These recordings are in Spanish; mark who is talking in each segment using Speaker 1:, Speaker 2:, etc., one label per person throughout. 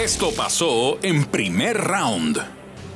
Speaker 1: Esto pasó en primer round.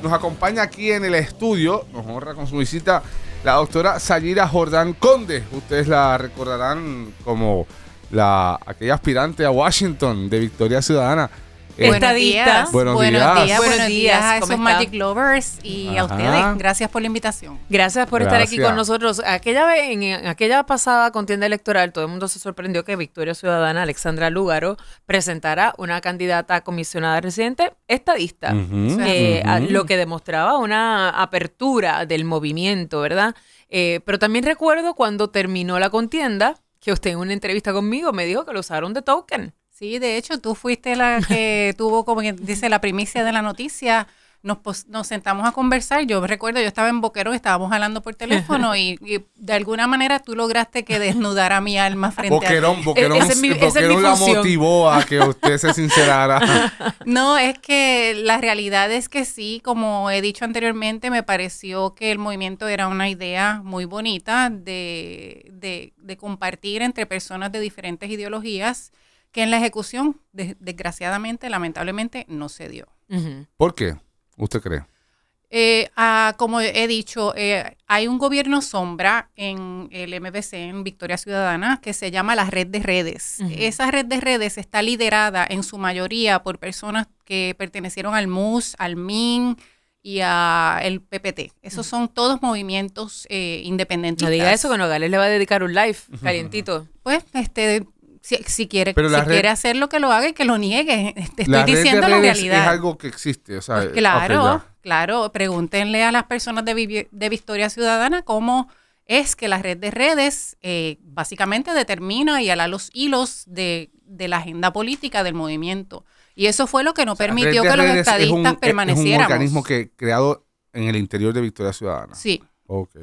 Speaker 1: Nos acompaña aquí en el estudio, nos honra con su visita la doctora Sayira Jordán Conde. Ustedes la recordarán como la aquella aspirante a Washington de Victoria Ciudadana. Eh, Estadistas. Buenos, días. Buenos días, buenos
Speaker 2: días a esos Magic
Speaker 3: Lovers y
Speaker 2: a ustedes. Gracias por la invitación. Gracias por estar aquí con nosotros. Aquella vez, en, aquella pasada contienda electoral, todo el mundo se sorprendió que Victoria Ciudadana, Alexandra Lugaro, presentara una candidata comisionada residente estadista. Lo que demostraba una apertura del movimiento, ¿verdad? Eh, pero también recuerdo cuando terminó la contienda que usted en una entrevista conmigo me dijo que lo usaron de token.
Speaker 3: Sí, de hecho, tú fuiste la que tuvo, como dice, la primicia de la noticia. Nos, nos, sentamos a conversar. Yo recuerdo, yo estaba en Boquerón, estábamos hablando por teléfono y, de alguna manera tú lograste que desnudara mi alma frente a Boquerón, es mi, Boquerón la motivó
Speaker 1: a que usted se sincerara.
Speaker 3: No, es que la realidad es que sí, como he dicho anteriormente, me pareció que el movimiento era una idea muy bonita de, de, de compartir entre personas de diferentes ideologías que en la ejecución, desgraciadamente, lamentablemente, no se dio.
Speaker 1: ¿Por qué? ¿Usted cree?
Speaker 3: Eh, como he dicho, eh, hay un gobierno sombra en el MBC, en Victoria Ciudadana, que se llama la Red de Redes. Esa red de redes está liderada en su mayoría por personas que pertenecieron al MUS, al MIN y al PPT. Esos son todos movimientos eh, independientes. No diga eso, que Nogales le va a dedicar un live calientito. Pues este, si, quiere, si hacerlo, que lo haga y que lo niegue. Estoy diciendo la realidad. Es
Speaker 1: algo que existe. Pues claro,
Speaker 3: claro. Pregúntenle a las personas de, de Victoria Ciudadana cómo es que la red de redes eh, básicamente determina y ala los hilos de, de, la agenda política del movimiento.
Speaker 2: Y eso fue lo que no permitió que los estadistas permanecieran. Es un organismo
Speaker 1: que creado en el interior de Victoria Ciudadana. Sí. Ok.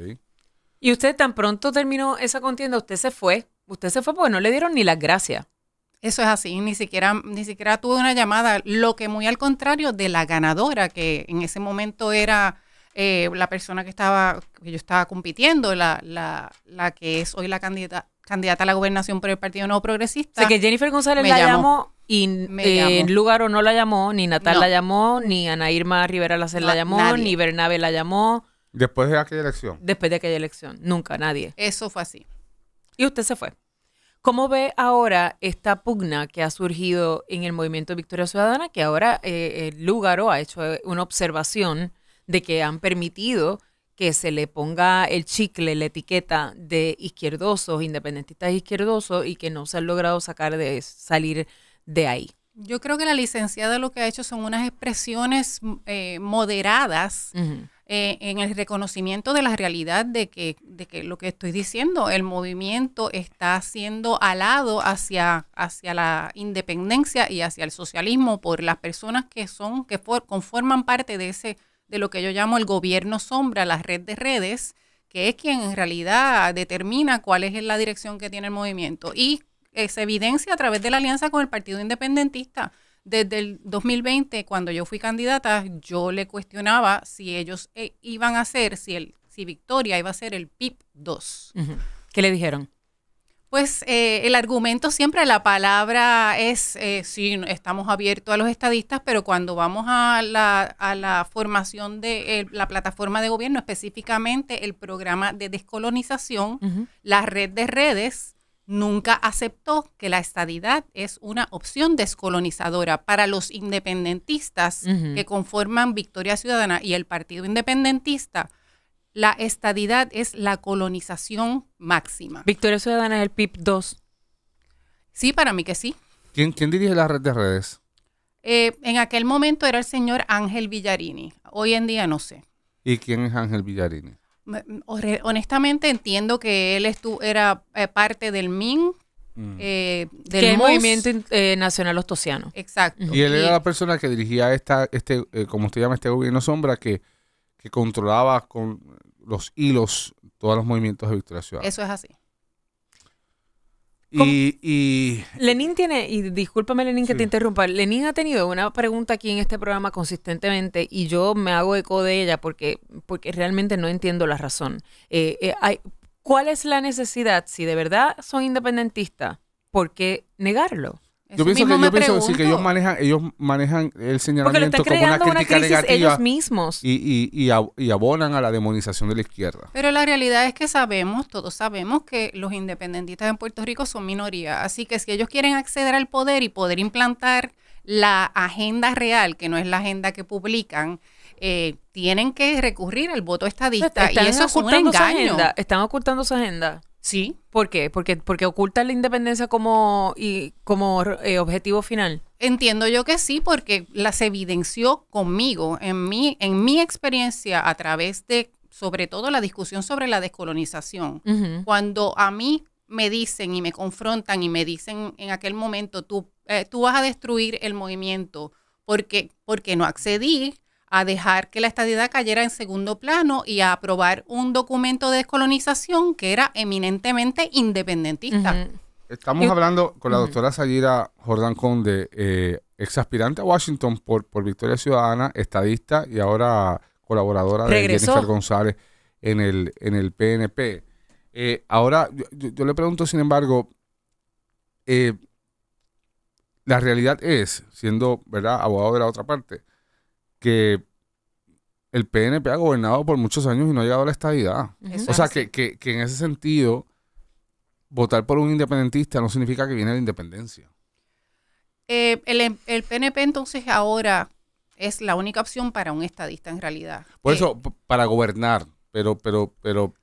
Speaker 2: Y usted tan pronto terminó esa contienda, usted se fue Usted se fue porque no le dieron ni las gracias. Eso es así, ni siquiera, ni siquiera
Speaker 3: tuve una llamada, lo que muy al contrario de la ganadora, que en ese momento era eh, la persona que estaba, que yo estaba compitiendo, la, que es hoy la candidata, candidata a la gobernación por el Partido No Progresista. que Jennifer González
Speaker 2: la llamó, y eh, en lugar o no la llamó, ni Natal la llamó, ni Ana Irma Rivera Lacer la llamó, ni Bernabe la llamó.
Speaker 1: Después de aquella elección.
Speaker 2: Después de aquella elección, nunca, nadie. Eso fue así. Y usted se fue. ¿Cómo ve ahora esta pugna que ha surgido en el movimiento Victoria Ciudadana, que ahora eh, Lúgaro ha hecho eh, una observación de que han permitido que se le ponga el chicle, la etiqueta de izquierdosos, independentistas izquierdosos, y que no se han logrado sacar de salir de ahí? Yo
Speaker 3: creo que la licenciada lo que ha hecho son unas expresiones eh, moderadas. Eh, en el reconocimiento de la realidad de que, de que lo que estoy diciendo, el movimiento está siendo alado hacia, hacia la independencia y hacia el socialismo por las personas que son, que conforman parte de ese, de lo que yo llamo el gobierno sombra, la red de redes, que es quien en realidad determina cuál es la dirección que tiene el movimiento. Y eh, se evidencia a través de la alianza con el Partido Independentista desde el 2020, cuando yo fui candidata, yo le cuestionaba si ellos eh, iban a ser, si, si Victoria iba a ser el PIB 2. ¿Qué le dijeron? Pues eh, el argumento siempre, la palabra es, eh, sí, estamos abiertos a los estadistas, pero cuando vamos a la, formación de la plataforma de gobierno, específicamente el programa de descolonización, la red de redes, nunca aceptó que la estadidad es una opción descolonizadora para los independentistas que conforman Victoria Ciudadana y el Partido Independentista. La estadidad es la colonización máxima. Victoria Ciudadana es el PIB 2. Sí, para mí que sí.
Speaker 1: ¿Quién, dirige la red de redes?
Speaker 3: Eh, en aquel momento era el señor Ángel Villarini. Hoy en día no sé.
Speaker 1: ¿Y quién es Ángel Villarini?
Speaker 3: honestamente entiendo que él estuvo era eh,
Speaker 2: parte del MIN. Mm. Eh, del movimiento eh, nacional ostosiano. Exacto. Y él era
Speaker 1: la persona que dirigía esta, este, como usted llama, este gobierno sombra que, que controlaba con los hilos todos los movimientos de Victoria Ciudadana. Eso es así. Y,
Speaker 2: Lenín tiene, y discúlpame Lenín que te interrumpa, Lenín ha tenido una pregunta aquí en este programa consistentemente y yo me hago eco de ella porque, porque realmente no entiendo la razón. Eh, eh, ¿Cuál es la necesidad? Si de verdad son independentistas, ¿por qué negarlo? yo pienso, que, que ellos
Speaker 1: manejan, ellos manejan el señalamiento como una crítica legal negativa ellos mismos. Y, y, y, abonan a la demonización de la izquierda.
Speaker 3: Pero la realidad es que sabemos, todos sabemos que los independentistas en Puerto Rico son minoría. Así que si ellos quieren acceder al poder y poder implantar la agenda real, que no es la agenda que publican, eh, tienen que recurrir al voto estadista. y eso es un engaño.
Speaker 2: Están ocultando su agenda. Sí, ¿por qué? Porque, porque oculta la independencia como, y, como eh, objetivo final.
Speaker 3: Entiendo yo que sí, porque las evidenció conmigo, en mi, en mi experiencia a través de, sobre todo, la discusión sobre la descolonización. Cuando a mí me dicen y me confrontan y me dicen en aquel momento, tú, eh, tú vas a destruir el movimiento porque, porque no accedí a dejar que la estadidad cayera en segundo plano y a aprobar un documento de descolonización que era eminentemente independentista.
Speaker 1: Estamos hablando con la doctora Jordan Sayira Jordan Conde, eh, exaspirante ex a Washington por, por Victoria Ciudadana, estadista y ahora colaboradora de Jennifer González en el, en el PNP. Eh, ahora, yo, le pregunto, sin embargo, eh, la realidad es, siendo ¿verdad? abogado de la otra parte, que el PNP ha gobernado por muchos años y no ha llegado a la estabilidad. O sea, que, en ese sentido, votar por un independentista no significa que viene la independencia.
Speaker 3: Eh, el, PNP entonces ahora es la única opción para un estadista en realidad.
Speaker 1: Por eh, eso, para gobernar, pero, pero, pero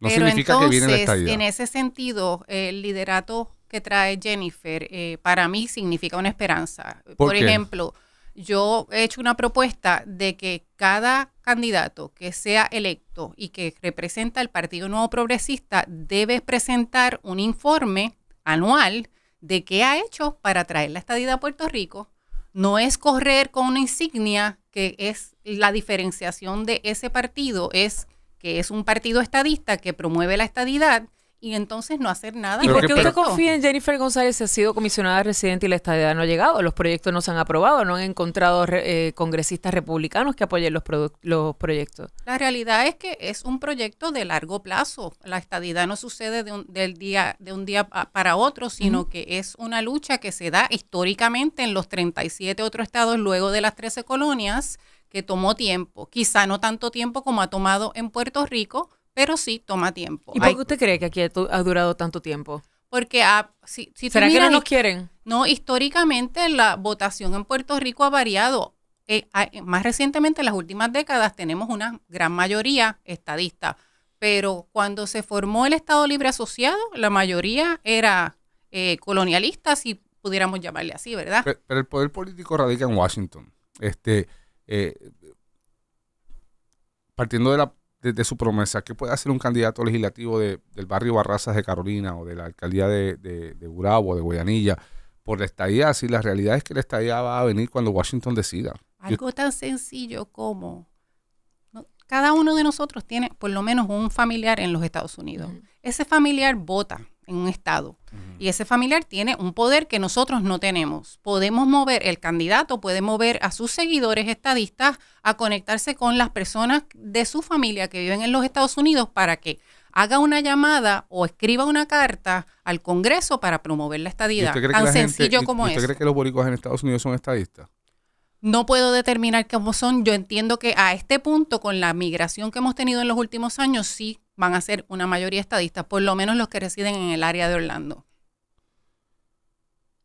Speaker 1: no significa que viene la estabilidad. En
Speaker 3: ese sentido, el liderato que trae Jennifer, eh, para mí significa una esperanza. por ejemplo, yo he hecho una propuesta de que cada candidato que sea electo y que representa al Partido Nuevo Progresista debe presentar un informe anual de qué ha hecho para traer la estadidad a Puerto Rico. No es correr con una insignia que es la diferenciación de ese partido, es que es un partido estadista que promueve la estadidad y entonces no hacer nada. ¿Y por qué usted confía
Speaker 2: en Jennifer González? si ha sido comisionada residente y la estadidad no ha llegado. Los proyectos no se han aprobado, no han encontrado eh, congresistas republicanos que apoyen los, los proyectos. La
Speaker 3: realidad es que es un proyecto de largo plazo. La estadidad no sucede de un, del día, de un día para otro, sino que es una lucha que se da históricamente en los 37 otros estados luego de las 13 colonias que tomó tiempo, quizá no tanto tiempo como ha tomado en Puerto Rico, pero sí toma tiempo. ¿Y
Speaker 2: por qué usted cree que aquí ha durado tanto tiempo?
Speaker 3: Porque ah, si, si ¿Será que no nos quieren? No, históricamente la votación en Puerto Rico ha variado. Eh, ah, eh, más recientemente, en las últimas décadas, tenemos una gran mayoría estadista. Pero cuando se formó el Estado Libre Asociado, la mayoría era eh, colonialista, si pudiéramos llamarle así, ¿verdad?
Speaker 1: Pero, pero, el poder político radica en Washington. Este, partiendo de la de, su promesa? que puede hacer un candidato legislativo del barrio Barrazas de Carolina o de la alcaldía de, de, de de Guayanilla, por la estadía? Si la realidad es que la estadía va a venir cuando Washington decida. Algo
Speaker 3: tan sencillo como cada uno de nosotros tiene por lo menos un familiar en los Estados Unidos. Ese familiar vota en un estado. Y ese familiar tiene un poder que nosotros no tenemos. Podemos mover, el candidato puede mover a sus seguidores estadistas a conectarse con las personas de su familia que viven en los Estados Unidos para que haga una llamada o escriba una carta al Congreso para promover la estadidad. tan sencillo como es. ¿Usted cree que
Speaker 1: los boricuas en Estados Unidos son estadistas?
Speaker 3: No puedo determinar cómo son. Yo entiendo que a este punto, con la migración que hemos tenido en los últimos años, sí van a ser una mayoría estadista, por lo menos los que residen en el área
Speaker 2: de Orlando.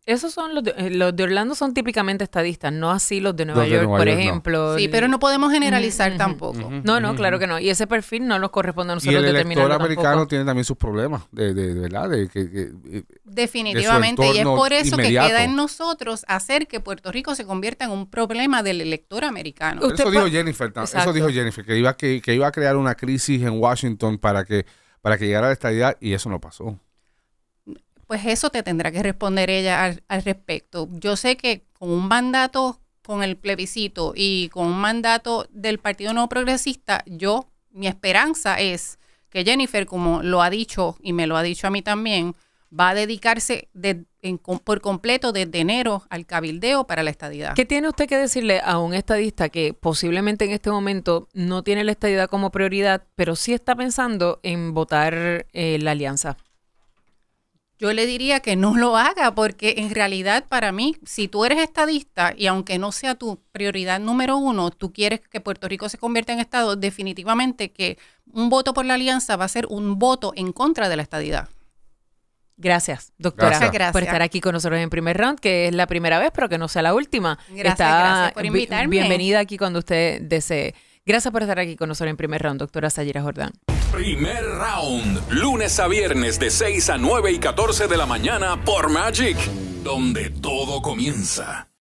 Speaker 2: Esos son eh, los de, Orlando son típicamente estadistas, no así los de Nueva York, por ejemplo. Sí, pero no podemos generalizar tampoco. No, no, claro que no. Y ese perfil no nos corresponde a nosotros determinados. El elector americano
Speaker 1: tiene también sus problemas, de, de verdad. De, que, Definitivamente. y es por eso que queda en
Speaker 2: nosotros hacer que Puerto Rico
Speaker 3: se convierta en un problema del elector americano. eso dijo Jennifer, eso dijo
Speaker 1: Jennifer, que iba, que, iba a crear una crisis en Washington para que, para que llegara la estadidad y eso no pasó
Speaker 3: pues eso te tendrá que responder ella al, respecto. Yo sé que con un mandato, con el plebiscito y con un mandato del Partido No Progresista, yo, mi esperanza es que Jennifer, como lo ha dicho y me lo ha dicho a mí también, va a dedicarse de, por completo desde enero al cabildeo para la estadidad.
Speaker 2: ¿Qué tiene usted que decirle a un estadista que posiblemente en este momento no tiene la estadidad como prioridad, pero sí está pensando en votar eh, la alianza? yo le diría que no lo haga, porque en realidad para mí, si tú eres estadista
Speaker 3: y aunque no sea tu prioridad número uno, tú quieres que Puerto Rico se convierta en Estado, definitivamente que un voto por la alianza va a ser un voto en contra de la estadidad.
Speaker 2: Gracias, doctora, gracias. por estar aquí con nosotros en primer round, que es la primera vez, pero que no sea la última. gracias por invitarme. Bienvenida aquí cuando usted desee. Gracias por estar aquí con nosotros en primer round, doctora Sayira Jordán.
Speaker 1: Primer round, lunes a viernes de 6 a 9 y 14 de la mañana por Magic, donde todo comienza.